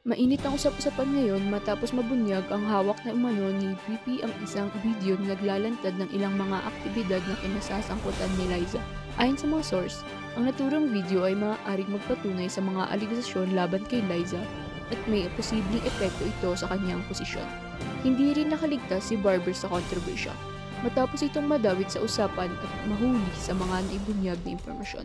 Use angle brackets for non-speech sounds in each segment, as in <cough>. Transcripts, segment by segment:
Mainit ang usap-usapan ngayon matapos mabunyag ang hawak na umano ni VP ang isang video na naglalantad ng ilang mga aktibidad na kinasasangkutan ni Liza. Ayon sa mga source, ang naturang video ay maaaring magpatunay sa mga aligasyon laban kay Liza at may posibleng epekto ito sa kanyang posisyon. Hindi rin nakaligtas si Barber sa kontrobersya matapos itong madawit sa usapan at mahuli sa mga naibunyag na impormasyon.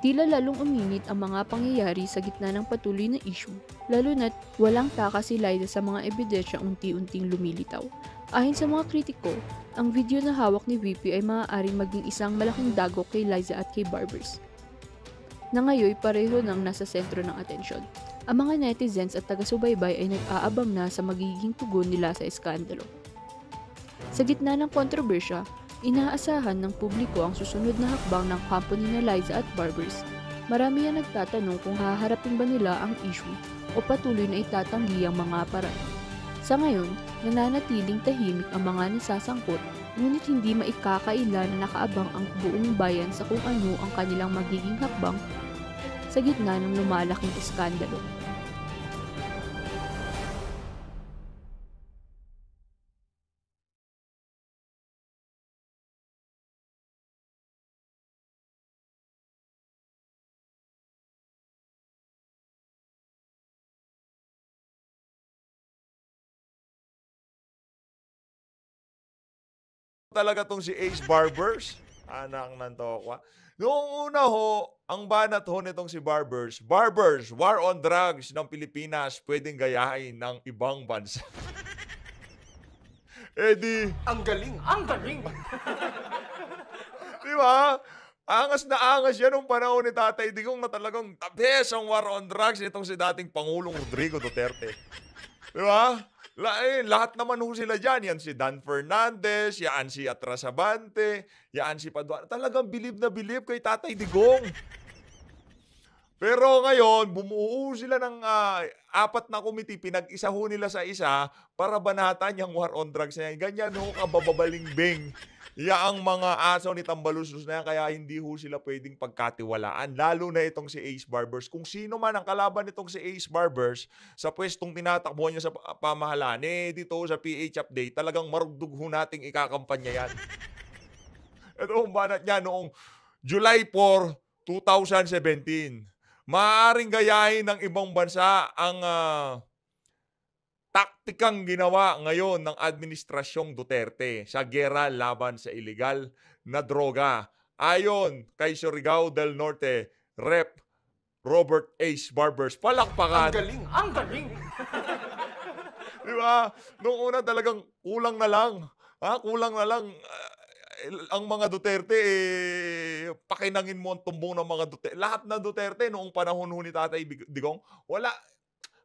Tila lalong uminit ang mga pangyayari sa gitna ng patuloy na issue, lalo na't walang taka si Lyda sa mga ebidensya unti-unting lumilitaw. Ayon sa mga kritiko, ang video na hawak ni VP ay maaaring maging isang malaking dagok kay Liza at kay Barbers, na ngayon pareho nang nasa sentro ng atensyon. Ang mga netizens at taga-subaybay ay nag-aabang na sa magiging tugon nila sa eskandalo. Sa gitna ng kontrobersya, Inaasahan ng publiko ang susunod na hakbang ng company na Liza at Barbers. Marami ang nagtatanong kung haharapin ba nila ang issue o patuloy na itatanggi ang mga paraan. Sa ngayon, nananatiling tahimik ang mga nasasangkot ngunit hindi maikakaila na nakaabang ang buong bayan sa kung ano ang kanilang magiging hakbang sa gitna ng lumalaking iskandalo. talaga tong si Ace Barbers. Anak ng tokwa. Noong una ho, ang banat ho nitong si Barbers, Barbers, war on drugs ng Pilipinas pwedeng gayahin ng ibang bansa. <laughs> Eddie. Eh ang galing. Ang galing. <laughs> Di ba? Angas na angas yan nung panahon ni Tatay Digong na talagang the ang war on drugs nitong si dating Pangulong Rodrigo Duterte. Di ba? La, eh, lahat naman ho sila dyan. Yan si Dan Fernandez, yan si Atrasabante, yan si Paduan. Talagang bilib na bilib kay Tatay Digong. Pero ngayon, bumuo sila ng uh, apat na komite, pinag-isa ho nila sa isa para banatan yung war on drugs na Ganyan ho, kabababaling bing. Ya ang mga aso ni Tambalusos na yan, kaya hindi ho sila pwedeng pagkatiwalaan. Lalo na itong si Ace Barbers. Kung sino man ang kalaban nitong si Ace Barbers sa pwestong tinatakbuhan niya sa pamahalaan, eh dito sa PH Update, talagang marugdog ho nating ikakampanya yan. <laughs> Ito ang banat niya noong July 4, 2017. Maaring gayahin ng ibang bansa ang uh, taktikang ginawa ngayon ng Administrasyong Duterte sa gera laban sa ilegal na droga. Ayon kay Surigao del Norte, Rep. Robert H. Barbers, palakpakan. Ang galing! Ang galing! <laughs> Di ba? Noong una talagang kulang na lang. Ha? Kulang na lang. Uh, ang mga Duterte, eh, pakinangin mo ang tumbong ng mga Duterte. Lahat na Duterte noong panahon ni Tatay Digong, wala,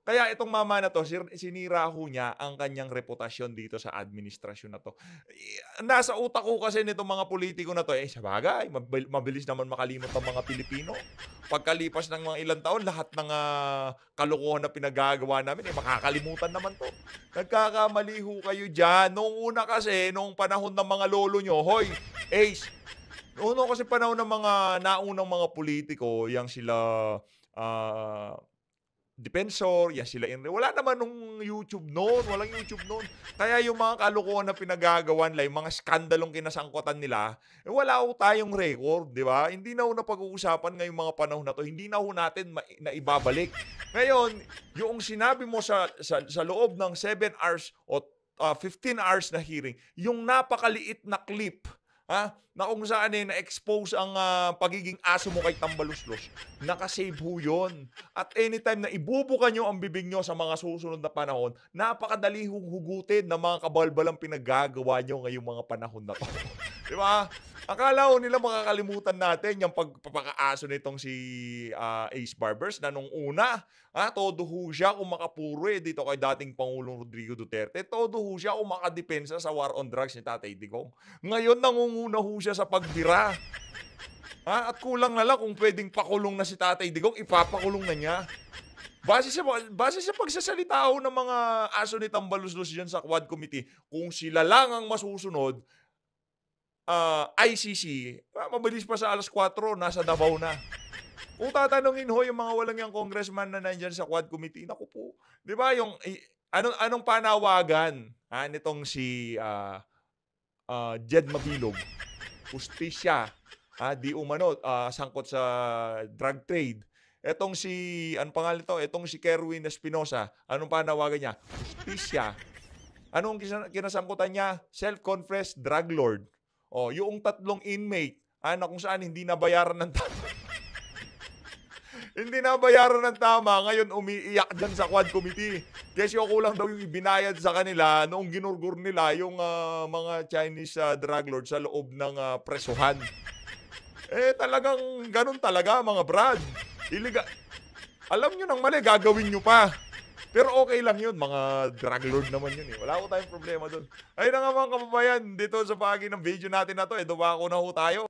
kaya itong mama na to, sinira ho niya ang kanyang reputasyon dito sa administrasyon na to. Eh, nasa utak ko kasi nitong mga politiko na to, eh sabagay, mabilis naman makalimot ang mga Pilipino. Pagkalipas ng mga ilang taon, lahat ng uh, kalokohan na pinagagawa namin, eh makakalimutan naman to. Nagkakamali ho kayo dyan. Noong una kasi, noong panahon ng mga lolo nyo, hoy, Ace, noon kasi panahon ng mga naunang mga politiko, yang sila uh, Defensor, Yasila Inre. Wala naman nung YouTube noon. Walang YouTube noon. Kaya yung mga kalukuhan na pinagagawan nila, yung mga skandalong kinasangkutan nila, eh, wala ho tayong record, di ba? Hindi na ho napag-uusapan ngayong mga panahon na to. Hindi na ho natin ma- na ibabalik. Ngayon, yung sinabi mo sa, sa, sa loob ng 7 hours o uh, ah, 15 hours na hearing, yung napakaliit na clip ha? Na kung saan eh, na-expose ang uh, pagiging aso mo kay Tambaluslos. Nakasave ho yun. At anytime na ibubuka nyo ang bibig nyo sa mga susunod na panahon, napakadali hong hugutin ng mga kabalbalang pinagagawa nyo ngayong mga panahon na to. <laughs> Di ba? Akala ko nila makakalimutan natin yung pagpapakaaso nitong si uh, Ace Barbers na nung una, ha, todo ho siya kung makapuro eh, dito kay dating Pangulong Rodrigo Duterte. Todo ho siya kung makadepensa sa war on drugs ni Tatay Digong. Ngayon, nangung nangunguna ho siya sa pagbira. Ha? At kulang na lang kung pwedeng pakulong na si Tatay Digong, ipapakulong na niya. Base sa, base sa pagsasalita ho ng mga aso ni Tambaluslos dyan sa Quad Committee, kung sila lang ang masusunod, uh, ah, ICC, ah, mabilis pa sa alas 4, nasa Davao na. Kung tatanungin ho yung mga walang yung congressman na nandyan sa Quad Committee, naku po, di ba yung, anong, anong panawagan ha, nitong si uh, uh, Jed Mabilog, Justisya, ah, di umano, uh, ah, sangkot sa drug trade. Etong si, ano pangalan ito? Etong si Kerwin Espinosa. Anong panawagan niya? Justisya. Anong kinasangkutan niya? Self-confessed drug lord. O, oh, yung tatlong inmate, ano, kung saan hindi nabayaran ng <laughs> tatlong hindi na bayaran ng tama. Ngayon, umiiyak dyan sa quad committee. Kasi kulang daw yung ibinayad sa kanila noong ginurgur nila yung uh, mga Chinese uh, drug lord sa loob ng uh, presuhan. Eh, talagang ganun talaga, mga brad. Iliga Alam nyo nang mali, gagawin nyo pa. Pero okay lang yun, mga drug lord naman yun eh. Wala ko tayong problema doon. Ay na nga mga kababayan, dito sa bahagi ng video natin na to, eh, dumako na ho tayo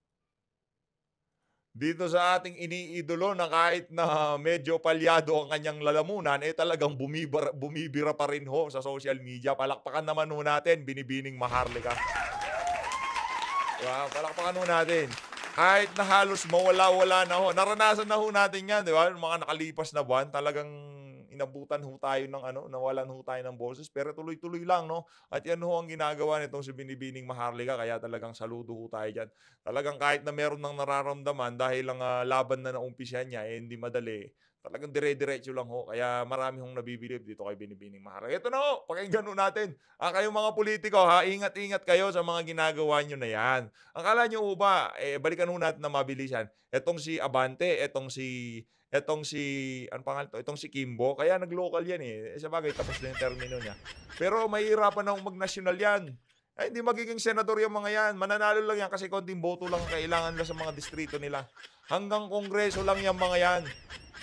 dito sa ating iniidolo na kahit na medyo palyado ang kanyang lalamunan, eh talagang bumibira, bumibira pa rin ho sa social media. Palakpakan naman ho natin, binibining maharlika. Wow, diba? Palakpakan ho natin. Kahit na halos mawala-wala na ho. Naranasan na ho natin yan, di ba? Mga nakalipas na buwan, talagang inabutan ho tayo ng ano, nawalan ho tayo ng boses, pero tuloy-tuloy lang, no? At yan ho ang ginagawa nitong si Binibining Maharlika, kaya talagang saludo ho tayo dyan. Talagang kahit na meron ng nararamdaman dahil lang uh, ah, laban na naumpisya niya, eh, hindi madali. Talagang dire-diretso lang ho. Kaya marami hong nabibilib dito kay Binibining Maharlika. Ito na ho, pakinggan ho natin. Ah, kayong mga politiko ha, ingat-ingat kayo sa mga ginagawa nyo na yan. Ang Akala nyo ho ba, eh, balikan ho natin na mabilisan. Etong si Abante, etong si etong si, ang pangalan to, itong si Kimbo, kaya naglocal yan eh. eh sa bagay, tapos na yung termino niya. Pero mahihirapan akong mag-national yan. Ay, eh, hindi magiging senador yung mga yan. Mananalo lang yan kasi konting boto lang ang kailangan nila sa mga distrito nila. Hanggang kongreso lang yung mga yan.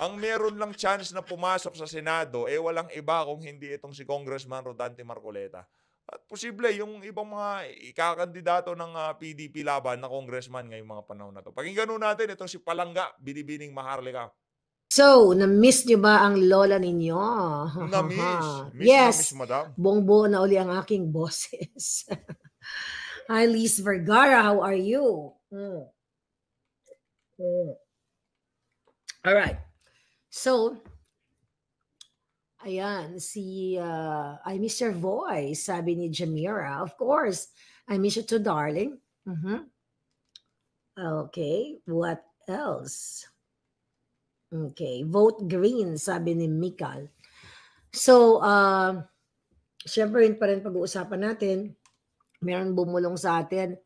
Ang meron lang chance na pumasok sa Senado, eh walang iba kung hindi itong si Congressman Rodante Marcoleta. At posible yung ibang mga ikakandidato ng PDP ah, laban na congressman ngayong mga panahon na to. Pakinggan natin itong si Palanga, Binibining Maharlika. So, na-miss niyo ba ang lola ninyo? <laughs> Na-miss. <laughs> Miss, yes. Na-miss, madam. Bongbo na uli ang aking boses. <laughs> Hi, Liz Vergara. How are you? Mm. Mm. All right. So, ayan, si uh, I miss your voice, sabi ni Jamira. Of course, I miss you too, darling. Mm-hmm. Okay, what else? Okay, vote green, sabi ni Mikal. So, uh, syempre yun pa rin pag-uusapan natin. Meron bumulong sa atin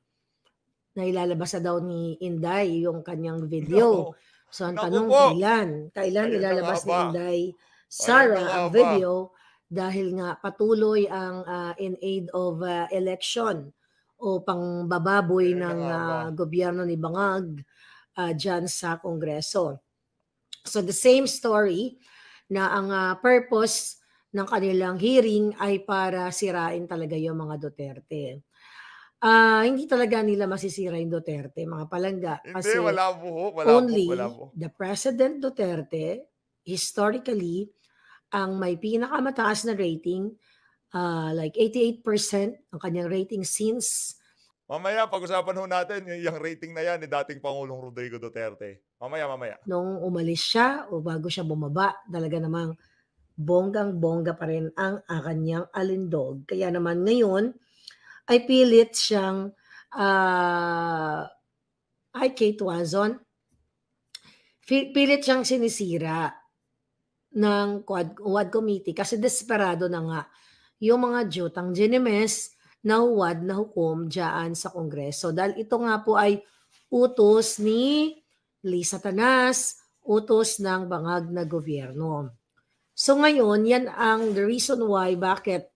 na ilalabas na daw ni Inday yung kanyang video. No. So, ang Naku tanong, po. kailan? Kailan Ayun ilalabas ni Inday Sara ang video dahil nga patuloy ang uh, in aid of uh, election o pangbababoy Ayun ng uh, gobyerno ni Bangag uh, dyan sa Kongreso. So the same story na ang uh, purpose ng kanilang hearing ay para sirain talaga yung mga Duterte. Uh, hindi talaga nila masisira yung Duterte, mga palangga. Kasi hindi, wala buho, wala only buho, wala po. the President Duterte, historically, ang may pinakamataas na rating, uh, like 88% ang kanyang rating since Mamaya, pag-usapan ho natin yung rating na yan ni dating Pangulong Rodrigo Duterte. Mamaya, mamaya. Nung umalis siya o bago siya bumaba, talaga namang bonggang-bongga pa rin ang kanyang alindog. Kaya naman ngayon, ay pilit siyang uh, ay Kate Wazon, pilit siyang sinisira ng quad, quad committee kasi desperado na nga yung mga jutang ginimes na huwad na hukom dyan sa Kongreso. Dahil ito nga po ay utos ni Li Satanas, utos ng bangag na gobyerno. So ngayon, yan ang the reason why bakit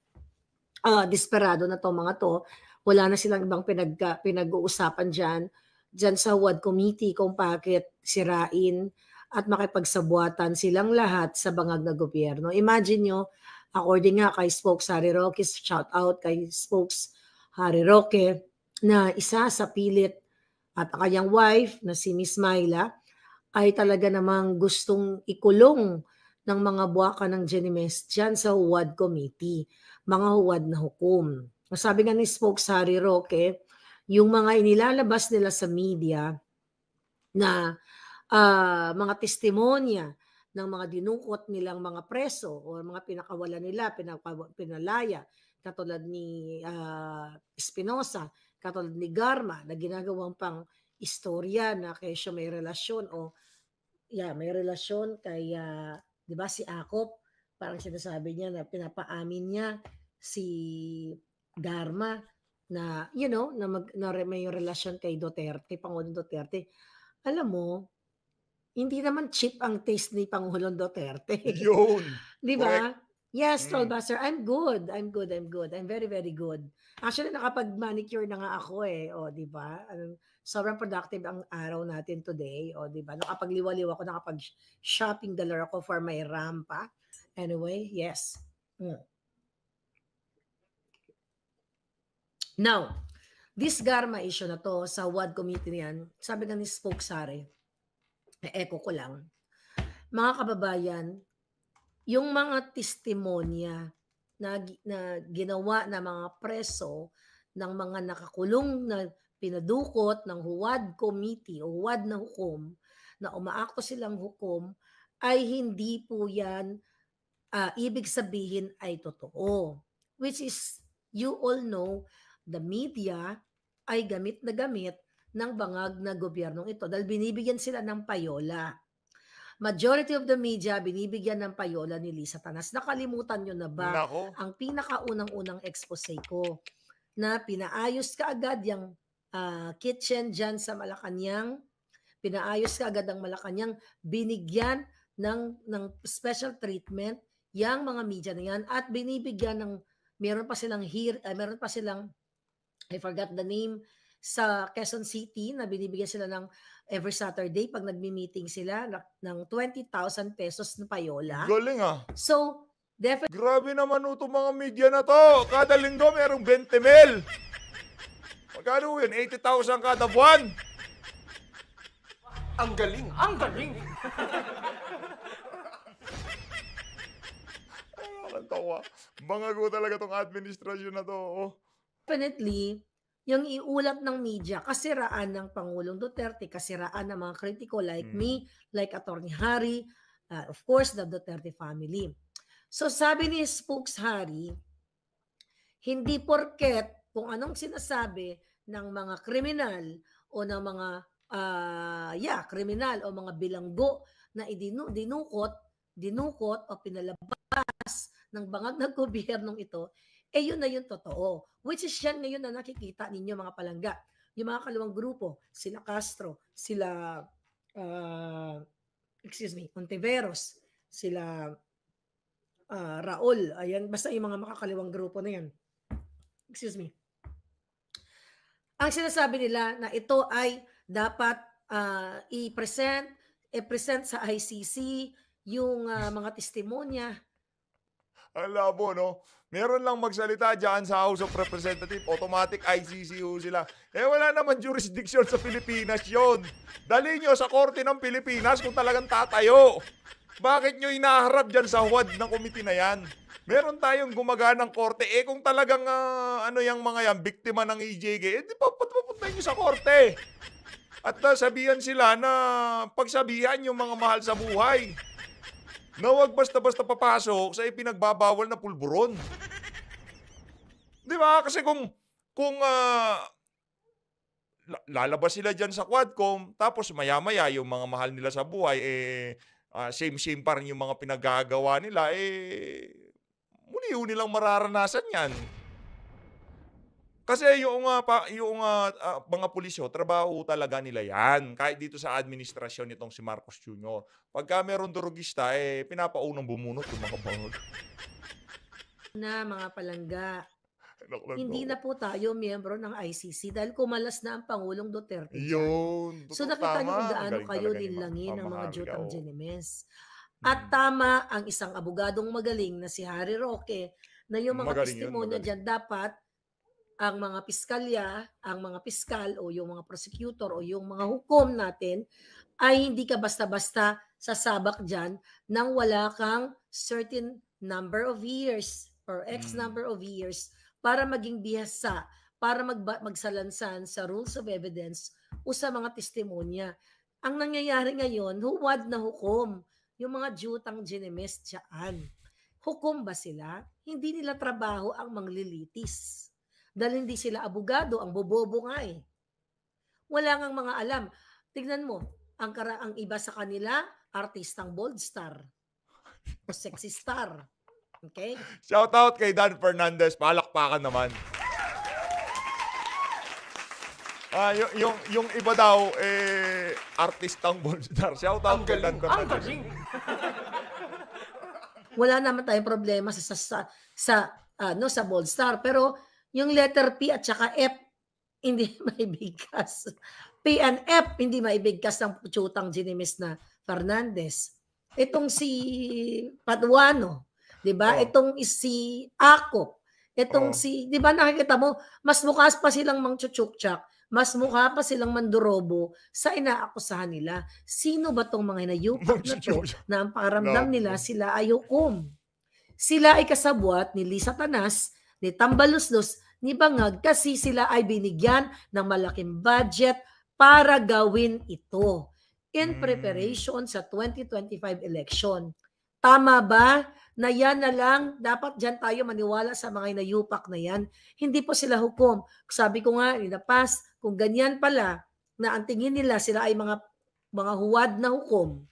uh, desperado na to mga to. Wala na silang ibang pinag, pinag-uusapan dyan, dyan sa WAD committee kung bakit sirain at makipagsabuatan silang lahat sa bangag na gobyerno. Imagine nyo, according nga kay Spokes Harry Roque, shout out kay Spokes Harry Roque, na isa sa pilit at ang kanyang wife na si Miss Myla ay talaga namang gustong ikulong ng mga buwaka ng Genimes dyan sa Huwad Committee, mga huwad na hukom. Sabi nga ni Spokes Harry Roque, yung mga inilalabas nila sa media na uh, mga testimonya ng mga dinukot nilang mga preso o mga pinakawala nila, pinalaya, katulad ni uh, Espinosa, katulad ni Garma na ginagawang pang istorya na siya may relasyon o yeah, may relasyon kay uh, 'di ba si Akop parang sinasabi niya na pinapaamin niya si Garma na you know na, mag, na may relasyon kay Duterte, Pangulong Duterte. Alam mo, hindi naman cheap ang taste ni Pangulong Duterte. Yun. <laughs> 'Di ba? Yes, mm. Trollbuster. I'm good. I'm good. I'm good. I'm very, very good. Actually, nakapag-manicure na nga ako eh. O, oh, di ba? Ano, sobrang productive ang araw natin today. O, oh, di ba? Nakapagliwaliw ako. Nakapag-shopping dollar ako for my rampa. Anyway, yes. Mm. Now, this Garma issue na to sa WAD committee niyan, sabi nga ni Spokesare, eko ko lang, mga kababayan, yung mga testimonya na, na ginawa ng mga preso ng mga nakakulong na pinadukot ng Huwad Committee o Huwad na Hukom na umaakto silang hukom ay hindi po yan uh, ibig sabihin ay totoo. Which is, you all know, the media ay gamit na gamit ng bangag na gobyernong ito dahil binibigyan sila ng payola. Majority of the media binibigyan ng payola ni Lisa Tanas. Nakalimutan nyo na ba Nako. ang pinakaunang-unang expose ko na pinaayos ka agad yung uh, kitchen dyan sa Malacanang, pinaayos ka agad ang Malacanang, binigyan ng, ng special treatment yung mga media na yan at binibigyan ng meron pa silang here, uh, meron pa silang I forgot the name sa Quezon City na binibigyan sila ng every Saturday pag nagmi-meeting sila ng 20,000 pesos na payola. Galing ah. So, definitely... Grabe naman no, mga media na to. Kada linggo merong 20 mil. Magkano yun? 80,000 kada buwan. Ang galing. Ang galing. Ang tawa. Bangago talaga tong administrasyon na to. Oh. Definitely, yung iulat ng media, kasiraan ng Pangulong Duterte, kasiraan ng mga kritiko like mm. me, hmm. like Attorney Harry, uh, of course, the Duterte family. So sabi ni Spooks Harry, hindi porket kung anong sinasabi ng mga kriminal o ng mga uh, yeah, kriminal o mga bilanggo na idinu- dinukot, dinukot o pinalabas ng bangag ng <laughs> gobyernong ito, eh yun na yung totoo. Which is yan ngayon na nakikita ninyo mga palangga. Yung mga kaluwang grupo, sila Castro, sila, uh, excuse me, Ontiveros, sila uh, Raul, ayan, basta yung mga makakaliwang grupo na yan. Excuse me. Ang sinasabi nila na ito ay dapat uh, i-present, i-present sa ICC yung uh, mga testimonya. Ang labo, no? meron lang magsalita dyan sa House of Representatives, automatic ICC sila. Eh wala naman jurisdiction sa Pilipinas yon. Dali nyo sa korte ng Pilipinas kung talagang tatayo. Bakit nyo inaharap dyan sa huwad ng komite na yan? Meron tayong gumagana ng korte. Eh kung talagang uh, ano yung mga yan, biktima ng EJG, eh di pa nyo sa korte. At uh, sabihan sila na pagsabihan yung mga mahal sa buhay na huwag basta-basta papasok sa ipinagbabawal na pulburon. Di ba? Kasi kung, kung uh, lalabas sila dyan sa Quadcom, tapos maya-maya yung mga mahal nila sa buhay, eh, uh, same-same pa rin yung mga pinagagawa nila, eh, muli yun nilang mararanasan yan. Kasi yung uh, pa, yung uh, uh, mga pulisyo, trabaho talaga nila yan. Kahit dito sa administrasyon nitong si Marcos Jr. Pagka meron durugista, eh, pinapaunang bumunot yung mga bangod. na mga palangga. <laughs> Naku, Hindi na po tayo miyembro ng ICC dahil kumalas na ang Pangulong Duterte. Yun. So nakita niyo kung gaano kayo nilangi ng mga jutang genemes. Mm. At tama ang isang abogadong magaling na si Harry Roque na yung mga testimonya yun, dyan dapat ang mga piskalya, ang mga piskal o yung mga prosecutor o yung mga hukom natin ay hindi ka basta-basta sasabak dyan nang wala kang certain number of years or X hmm. number of years para maging bihasa, para mag magsalansan sa rules of evidence o sa mga testimonya. Ang nangyayari ngayon, huwad na hukom yung mga jutang ginemes dyan. Hukom ba sila? Hindi nila trabaho ang manglilitis dahil hindi sila abogado, ang bobobo nga eh. Wala ngang mga alam. Tignan mo, ang, kara ang iba sa kanila, artistang bold star. O sexy star. Okay? Shout out kay Dan Fernandez. Palakpakan naman. Ah, uh, yung, yung, yung iba daw, eh, artistang bold star. Shout out kay Dan Fernandez. Ang galing. Wala naman tayong problema sa, sa, sa, ano, sa bold star. Pero yung letter P at saka F, hindi <laughs> maibigkas. P and F, hindi maibigkas ng pututang ginimis na Fernandez. Itong si Paduano, 'di ba? Oh. Itong si Ako, itong oh. si 'di ba nakikita mo, mas mukha pa silang mangchuchukchak, mas mukha pa silang mandurobo sa inaakusahan nila. Sino ba tong mga <laughs> inayupak na to na ang paramdam nila sila ay hukom? Sila ay kasabwat ni Lisa Tanas ni Tambaluslos ni Bangag kasi sila ay binigyan ng malaking budget para gawin ito in hmm. preparation sa 2025 election. Tama ba na yan na lang, dapat dyan tayo maniwala sa mga inayupak na yan. Hindi po sila hukom. Sabi ko nga, in the past, kung ganyan pala, na ang tingin nila sila ay mga, mga huwad na hukom,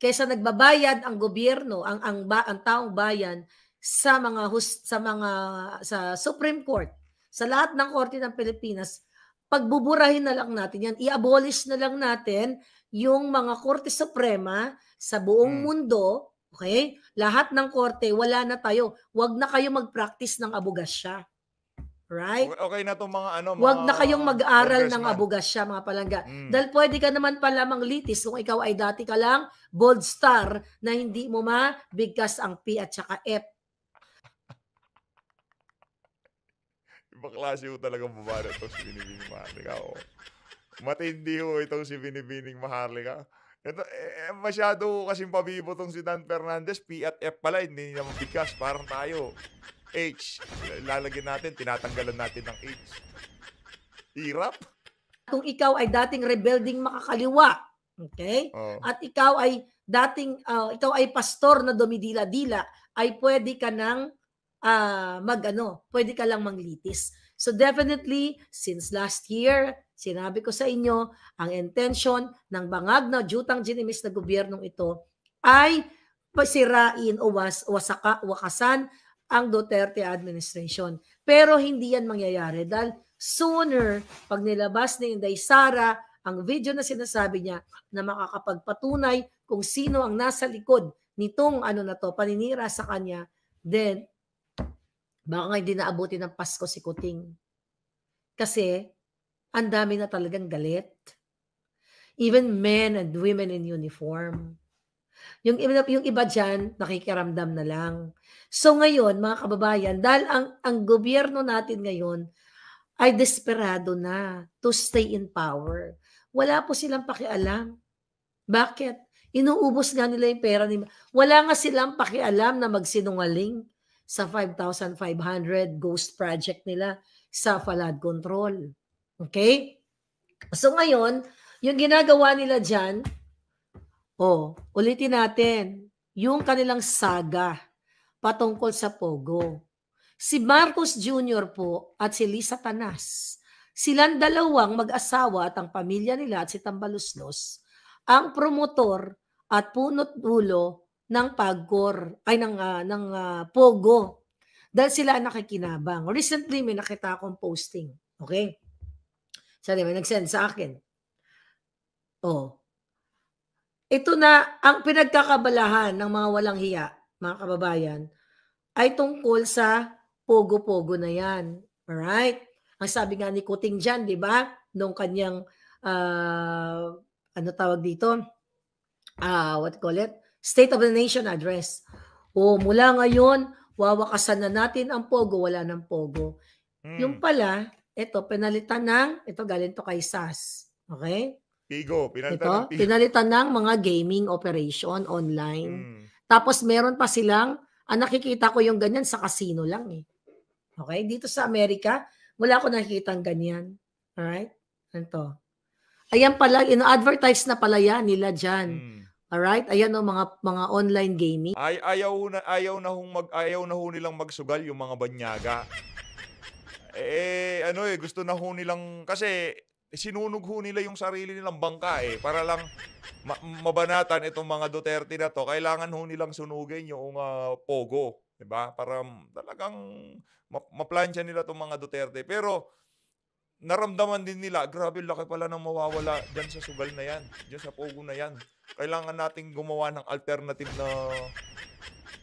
kaysa nagbabayad ang gobyerno, ang, ang, ba, ang taong bayan, sa mga sa mga sa Supreme Court, sa lahat ng korte ng Pilipinas, pagbuburahin na lang natin yan. I-abolish na lang natin yung mga Korte Suprema sa buong hmm. mundo. Okay? Lahat ng korte, wala na tayo. Huwag na kayo mag-practice ng abogasya. Right? Okay, okay na itong mga ano. Mga Huwag na kayong mag-aral ng abogasya, mga palangga. Mm. Dahil pwede ka naman pa lamang litis kung ikaw ay dati ka lang bold star na hindi mo mabigkas ang P at saka F. Baklase ko talaga bumara ito si Binibining Maharlika. Oh. Matindi ho itong si Binibining Maharlika. Ito, eh, masyado kasi pabibo tong si Dan Fernandez. P at F pala, hindi niya mabigas. Parang tayo. H. Lalagyan natin, tinatanggalan natin ng H. Hirap. Kung ikaw ay dating rebuilding makakaliwa, okay? Oh. At ikaw ay dating, uh, ikaw ay pastor na dumidila-dila, ay pwede ka ng uh, magano, pwede ka lang manglitis. So definitely, since last year, sinabi ko sa inyo, ang intention ng bangag na jutang ginimis na gobyernong ito ay pasirain o was, wasaka, wakasan ang Duterte administration. Pero hindi yan mangyayari dahil sooner, pag nilabas ni Inday Sara ang video na sinasabi niya na makakapagpatunay kung sino ang nasa likod nitong ano na to, paninira sa kanya, then Baka nga hindi naabuti ng Pasko si Kuting. Kasi, ang dami na talagang galit. Even men and women in uniform. Yung, yung iba dyan, nakikiramdam na lang. So ngayon, mga kababayan, dahil ang, ang gobyerno natin ngayon ay desperado na to stay in power. Wala po silang pakialam. Bakit? Inuubos nga nila yung pera. Ni... Wala nga silang pakialam na magsinungaling sa 5,500 ghost project nila sa Falad control. Okay? So ngayon, yung ginagawa nila dyan, oh, ulitin natin, yung kanilang saga patungkol sa Pogo. Si Marcos Jr. po at si Lisa Tanas, silang dalawang mag-asawa at ang pamilya nila at si Tambaluslos, ang promotor at punot dulo ng pagor ay ng uh, ng uh, pogo dahil sila nakikinabang. Recently may nakita akong posting, okay? Sorry, may nag-send sa akin. Oh. Ito na ang pinagkakabalahan ng mga walang hiya, mga kababayan, ay tungkol sa pogo-pogo na 'yan. All right? Ang sabi nga ni Kuting Jan, 'di ba? Nung kanyang uh, ano tawag dito? Ah, uh, what call it? State of the Nation Address. O mula ngayon, wawakasan na natin ang pogo, wala ng pogo. Hmm. Yung pala, ito, pinalitan ng, ito galing to kay SAS. Okay? Pigo, pinalitan ito, ng Pigo. Pinalitan ng mga gaming operation online. Hmm. Tapos meron pa silang, ang ah, nakikita ko yung ganyan sa casino lang eh. Okay? Dito sa Amerika, wala ko nakikita ang ganyan. Alright? Ito. Ayan pala, in-advertise na pala yan nila dyan. Hmm. Alright? Ayan o, mga, mga online gaming. Ay, ayaw na, ayaw na hong mag, ayaw na ho nilang magsugal yung mga banyaga. eh, ano eh, gusto na ho nilang, kasi sinunog ho nila yung sarili nilang bangka eh, para lang ma- mabanatan itong mga Duterte na to. Kailangan ho nilang sunugin yung uh, pogo, 'di ba? Para talagang ma- maplansya nila itong mga Duterte. Pero naramdaman din nila, grabe, laki pala nang mawawala dyan sa sugal na yan, dyan sa pogo na yan. Kailangan nating gumawa ng alternative na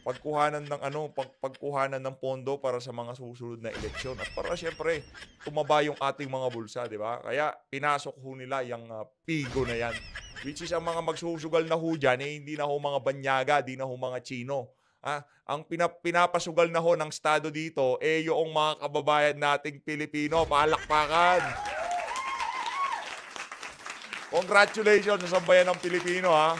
pagkuhanan ng ano, pag, pagkuhanan ng pondo para sa mga susunod na eleksyon at para siyempre tumaba yung ating mga bulsa, di ba? Kaya pinasok ho nila yung uh, pigo na yan. Which is ang mga magsusugal na ho dyan, eh, hindi na ho mga banyaga, hindi na ho mga Chino. Ah, ang pinap pinapasugal na ho ng Estado dito, eh yung mga kababayan nating Pilipino, palakpakan. Congratulations sa bayan ng Pilipino ha.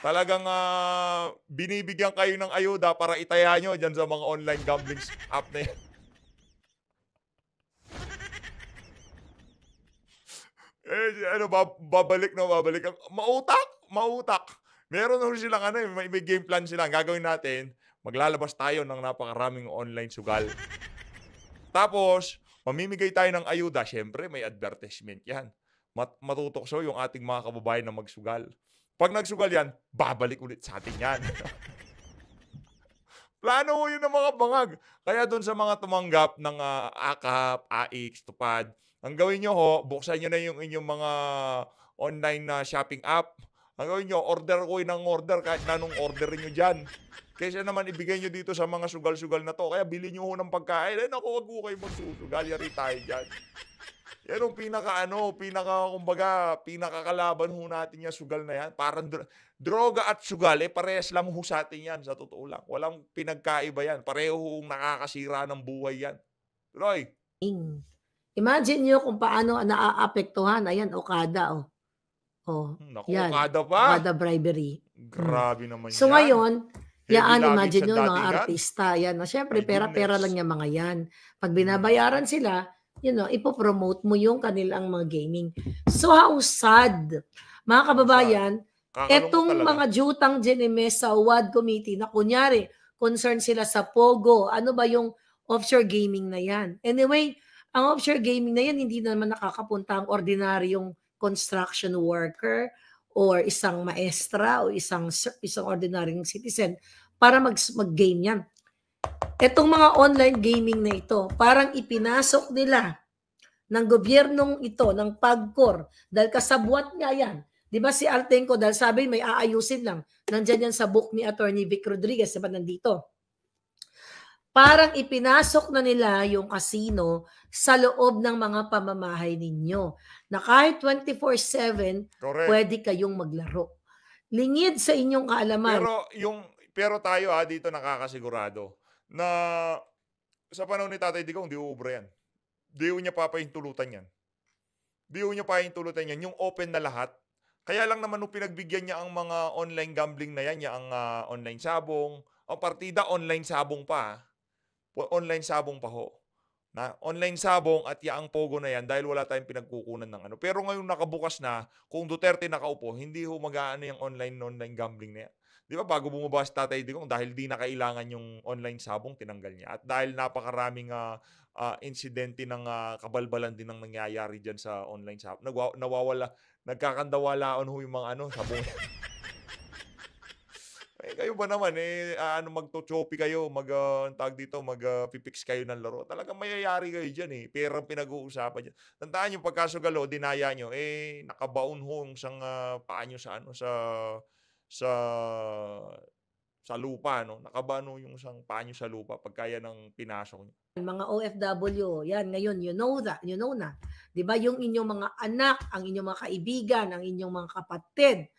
Talagang uh, binibigyan kayo ng ayuda para itaya nyo dyan sa mga online gambling app na yan. eh, ano, babalik na babalik. Mautak! Mautak! Meron na silang ano, eh, may, may game plan sila. Gagawin natin, maglalabas tayo ng napakaraming online sugal. Tapos, mamimigay tayo ng ayuda. Siyempre, may advertisement yan. Mat matutokso yung ating mga kababayan na magsugal. Pag nagsugal yan, babalik ulit sa atin yan. <laughs> Plano mo yun ng mga bangag. Kaya doon sa mga tumanggap ng uh, ah, AKAP, AX, Tupad, ang gawin nyo ho, buksan nyo na yung inyong mga online na uh, shopping app ang gawin nyo, order ko ng order kahit na anong orderin nyo dyan. Kaysa naman ibigay nyo dito sa mga sugal-sugal na to. Kaya bili nyo ho ng pagkain. Eh, naku, wag ho kayo magsusugal. Yari tayo dyan. Yan ang pinaka ano, pinaka kumbaga, pinakakalaban ho natin yan, sugal na yan. Parang dro- droga at sugal, eh, parehas lang ho sa atin yan, sa totoo lang. Walang pinagkaiba yan. Pareho ho nakakasira ng buhay yan. Roy? Imagine nyo kung paano naaapektuhan, ayan, Okada, oh. Oh, Naku, yan. kada pa. Kada bribery. Hmm. Grabe naman So yan. ngayon, Heavy yaan, imagine sa nyo, mga artista, yan. No? Siyempre, pera-pera lang yung mga yan. Pag hmm. binabayaran sila, you know, ipopromote mo yung kanilang mga gaming. So how sad, mga kababayan, Kakalungkot etong mga jutang ginimes sa WAD committee na kunyari, concern sila sa Pogo, ano ba yung offshore gaming na yan? Anyway, ang offshore gaming na yan, hindi naman nakakapunta ang ordinaryong construction worker or isang maestra o isang isang ordinaryong citizen para mag mag-game yan. Etong mga online gaming na ito, parang ipinasok nila ng gobyernong ito, ng PAGCOR, dahil kasabwat nga yan. Di ba si Artenko, dahil sabi may aayusin lang, nandyan yan sa book ni Attorney Vic Rodriguez, diba nandito? parang ipinasok na nila yung casino sa loob ng mga pamamahay ninyo na kahit 24/7 pwede kayong maglaro. Lingid sa inyong kaalaman. Pero yung pero tayo ha ah, dito nakakasigurado na sa panahon ni Tatay Digong di uubra yan. Di niya papahintulutan yan. Di niya papahintulutan yan yung open na lahat. Kaya lang naman nung pinagbigyan niya ang mga online gambling na yan, niya ang uh, online sabong, ang partida online sabong pa ah online sabong pa ho. Na online sabong at yaang pogo na yan dahil wala tayong pinagkukunan ng ano. Pero ngayon nakabukas na, kung Duterte nakaupo, hindi ho mag-aano yung online online gambling na yan. Di ba bago bumaba si Tatay Digong dahil di na kailangan yung online sabong tinanggal niya. At dahil napakaraming uh, uh, insidente ng uh, kabalbalan din ang nangyayari diyan sa online sabong. Nagwa- nawawala nagkakandawalaan ho yung mga ano sabong. <laughs> Eh, kayo ba naman, eh, ano, magto-choppy kayo, mag, uh, ah, tag dito, mag uh, pipix kayo ng laro. Talagang mayayari kayo dyan eh. Perang pinag-uusapan dyan. Tandaan nyo, pagkasugalo, dinaya nyo, eh, nakabaon ho yung uh, paa sa ano, sa, sa, sa lupa, no? Nakabano yung isang panyo sa lupa pagkaya ng pinasok niyo. Mga OFW, yan, ngayon, you know that, you know na. ba diba? Yung inyong mga anak, ang inyong mga kaibigan, ang inyong mga kapatid,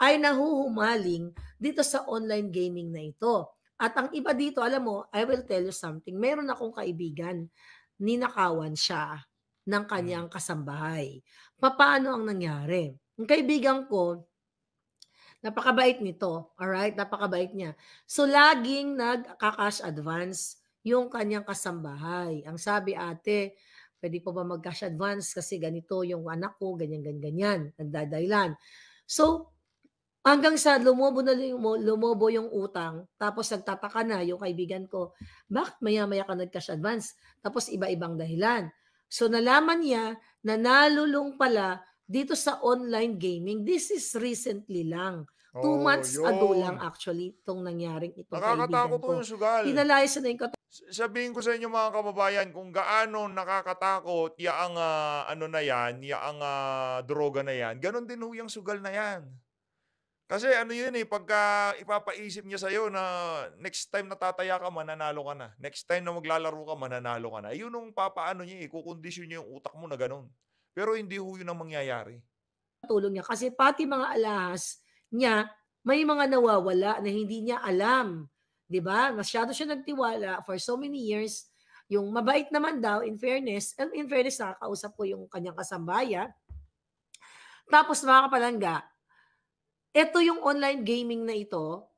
ay nahuhumaling dito sa online gaming na ito. At ang iba dito, alam mo, I will tell you something. Meron akong kaibigan, ninakawan siya ng kanyang mm. kasambahay. Paano ang nangyari? Ang kaibigan ko, napakabait nito, alright? Napakabait niya. So, laging nag-cash advance yung kanyang kasambahay. Ang sabi ate, pwede po ba mag-cash advance kasi ganito yung anak ko, ganyan, ganyan, ganyan, nagdadailan. So, Hanggang sa lumobo na lumobo yung utang, tapos nagtataka na yung kaibigan ko, bakit maya-maya ka nag-cash advance? Tapos iba-ibang dahilan. So nalaman niya na nalulong pala dito sa online gaming. This is recently lang. Oh, months yun. ago lang actually itong nangyaring ito. Nakakatakot po yung sugal. Pinalayas na yung kat- Sabihin ko sa inyo mga kababayan kung gaano nakakatakot yaang uh, ano na yan, yaang uh, droga na yan. Ganon din ho yung sugal na yan. Kasi ano yun eh, pagka ipapaisip niya sa'yo na next time natataya ka, mananalo ka na. Next time na maglalaro ka, mananalo ka na. Yun ang papaano niya eh, kukondisyon niya yung utak mo na ganun. Pero hindi ho yun ang mangyayari. Tulong niya. Kasi pati mga alahas niya, may mga nawawala na hindi niya alam. 'Di ba? Masyado siya nagtiwala for so many years. Yung mabait naman daw, in fairness, eh, in fairness, nakakausap ko yung kanyang kasambaya. Tapos mga kapalangga, ito yung online gaming na ito,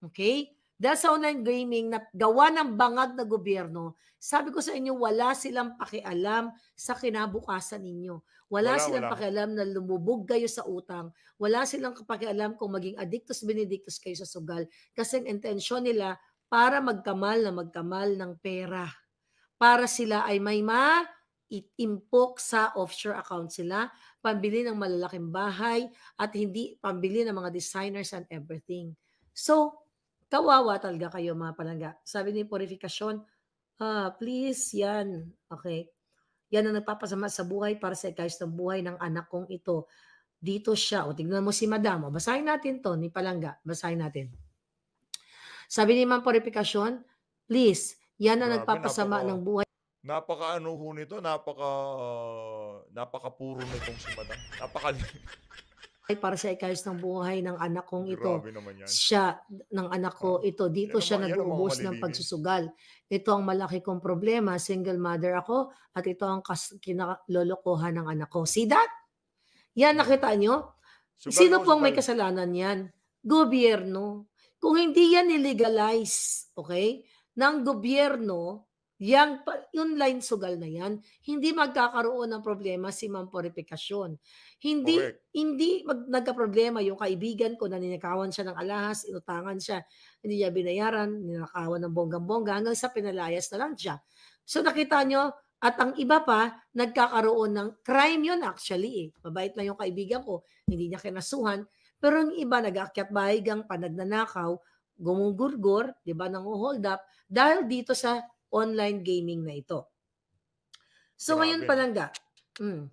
okay? Dahil sa online gaming na gawa ng bangag na gobyerno, sabi ko sa inyo, wala silang pakialam sa kinabukasan ninyo. Wala, wala silang wala. pakialam na lumubog kayo sa utang. Wala silang pakialam kung maging addictus benedictus kayo sa sugal. Kasi ang intensyon nila, para magkamal na magkamal ng pera. Para sila ay may ma i-impok sa offshore account sila, pambili ng malalaking bahay, at hindi pambili ng mga designers and everything. So, kawawa talaga kayo mga palangga. Sabi ni Purification, ah, please, yan. Okay. Yan ang nagpapasama sa buhay para sa ikayos ng buhay ng anak kong ito. Dito siya. O, tignan mo si Madam. O, basahin natin to ni Palangga. Basahin natin. Sabi ni Ma'am Purification, please, yan ang Grabe, nagpapasama napaka- ng buhay Napaka ho nito, napaka napakapuro puro nitong si Madam. Napaka <laughs> ay para sa ikayos ng buhay ng anak kong ito. naman yan. Siya, ng anak ko, ito. Dito siya naman, nag-uubos ng pagsusugal. Ito ang malaki kong problema. Single mother ako at ito ang kas- kinalolokohan ng anak ko. See that? Yan, nakita nyo? Sugal Sino po ang may kasalanan yan? Gobyerno. Kung hindi yan nilegalize, okay, ng gobyerno, Yang online sugal na yan, hindi magkakaroon ng problema si Ma'am Purification. Hindi Correct. hindi mag, nagka-problema yung kaibigan ko na ninakawan siya ng alahas, inutangan siya, hindi niya binayaran, ninakawan ng bonggang-bongga hanggang sa pinalayas na lang siya. So nakita nyo, at ang iba pa, nagkakaroon ng crime yun actually. Eh. Mabait na yung kaibigan ko, hindi niya kinasuhan. Pero ang iba, nag-aakyat bahigang panagnanakaw, gumugurgor, di ba, nang hold up, dahil dito sa online gaming na ito. So Grabe. ngayon palangga. Mm.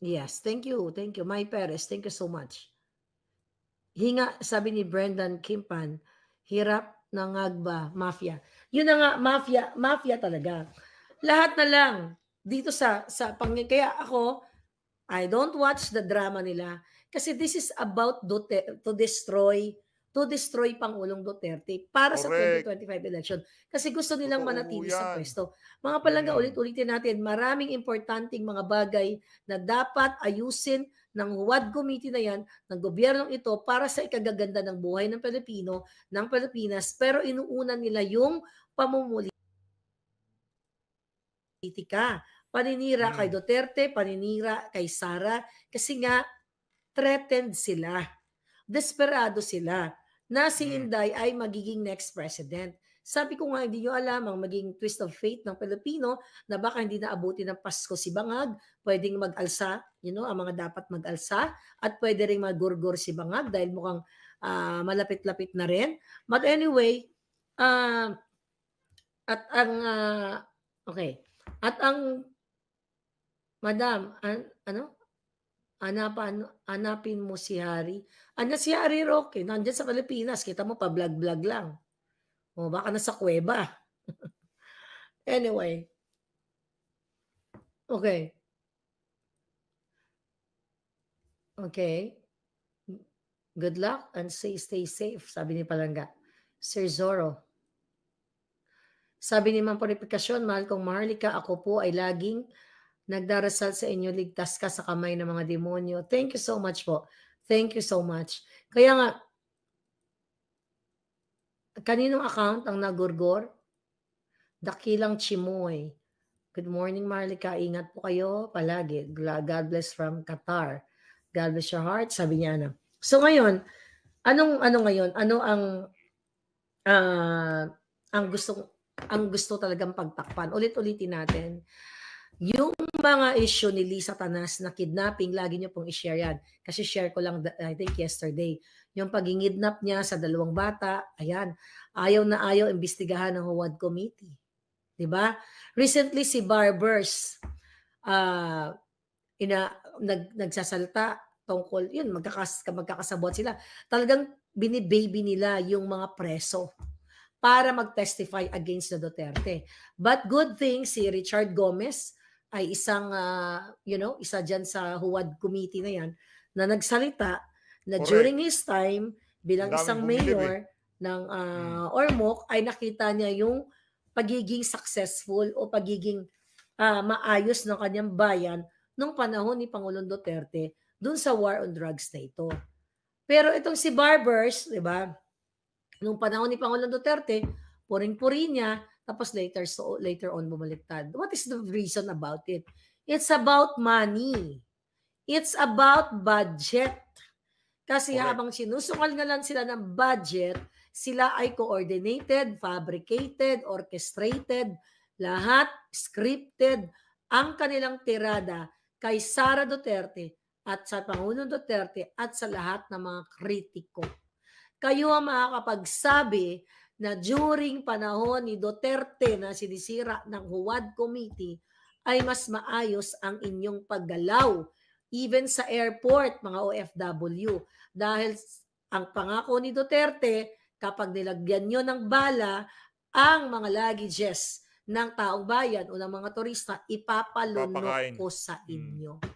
Yes, thank you. Thank you. My Perez, thank you so much. Hinga, sabi ni Brendan Kimpan, hirap ng Agba Mafia. Yun na nga, mafia, mafia talaga. Lahat na lang dito sa sa pang kaya ako I don't watch the drama nila kasi this is about to, to destroy to destroy Pangulong Duterte para Correct. sa 2025 election. Kasi gusto nilang Totoo manatili yan. sa pwesto. Mga palangga, yeah. Mm. ulit-ulitin natin, maraming importanteng mga bagay na dapat ayusin ng huwad committee na yan, ng gobyernong ito para sa ikagaganda ng buhay ng Pilipino, ng Pilipinas, pero inuuna nila yung pamumuli politika. Paninira hmm. kay mm. Duterte, paninira kay Sara, kasi nga threatened sila. Desperado sila na si hmm. Inday ay magiging next president. Sabi ko nga, hindi nyo alam ang maging twist of fate ng Pilipino na baka hindi na abuti ng Pasko si Bangag, pwedeng mag-alsa, you know, ang mga dapat mag-alsa, at pwede rin magurgur si Bangag dahil mukhang uh, malapit-lapit na rin. But anyway, uh, at ang, uh, okay, at ang, madam, an, ano? Hanapan, anapin mo si Hari. Ano si Harry Roque? Nandiyan sa Pilipinas. Kita mo, pa-vlog-vlog lang. O, baka nasa kuweba. <laughs> anyway. Okay. Okay. Good luck and say stay safe, sabi ni Palanga. Sir Zorro. Sabi ni Ma'am Purifikasyon, mahal kong Marlika, ako po ay laging Nagdarasal sa inyo, ligtas ka sa kamay ng mga demonyo. Thank you so much po. Thank you so much. Kaya nga, kaninong account ang nagurgor? Dakilang Chimoy. Good morning, Marlika. Ingat po kayo palagi. God bless from Qatar. God bless your heart, sabi niya na. Ano. So ngayon, anong ano ngayon? Ano ang uh, ang gusto ang gusto talagang pagtakpan? Ulit-ulitin natin. Yung mga issue ni Lisa Tanas na kidnapping, lagi niyo pong i-share yan. Kasi share ko lang, I think yesterday, yung kidnap niya sa dalawang bata, ayan, ayaw na ayaw imbestigahan ng Huwad Committee. ba? Diba? Recently, si Barbers, uh, ina, nag, nagsasalta tungkol, yun, magkakas, magkakasabot sila. Talagang binibaby nila yung mga preso para mag-testify against the Duterte. But good thing si Richard Gomez, ay isang uh, you know, isa diyan sa Huwad Committee na 'yan na nagsalita na Correct. during his time bilang Daming isang eh. mayor ng uh, Ormoc ay nakita niya yung pagiging successful o pagiging uh, maayos ng kanyang bayan nung panahon ni Pangulong Duterte dun sa war on drugs na ito. Pero itong si Barbers, 'di ba? Nung panahon ni Pangulong Duterte, puring-puri niya tapos later so later on bumaliktad. What is the reason about it? It's about money. It's about budget. Kasi okay. habang sinusungal na lang sila ng budget, sila ay coordinated, fabricated, orchestrated, lahat scripted ang kanilang tirada kay Sara Duterte at sa Pangulong Duterte at sa lahat ng mga kritiko. Kayo ang makakapagsabi na during panahon ni Duterte na sinisira ng Huwad Committee ay mas maayos ang inyong paggalaw even sa airport mga OFW dahil ang pangako ni Duterte kapag nilagyan nyo ng bala ang mga luggages ng taong bayan o ng mga turista, ipapalunok ko sa inyo. Hmm.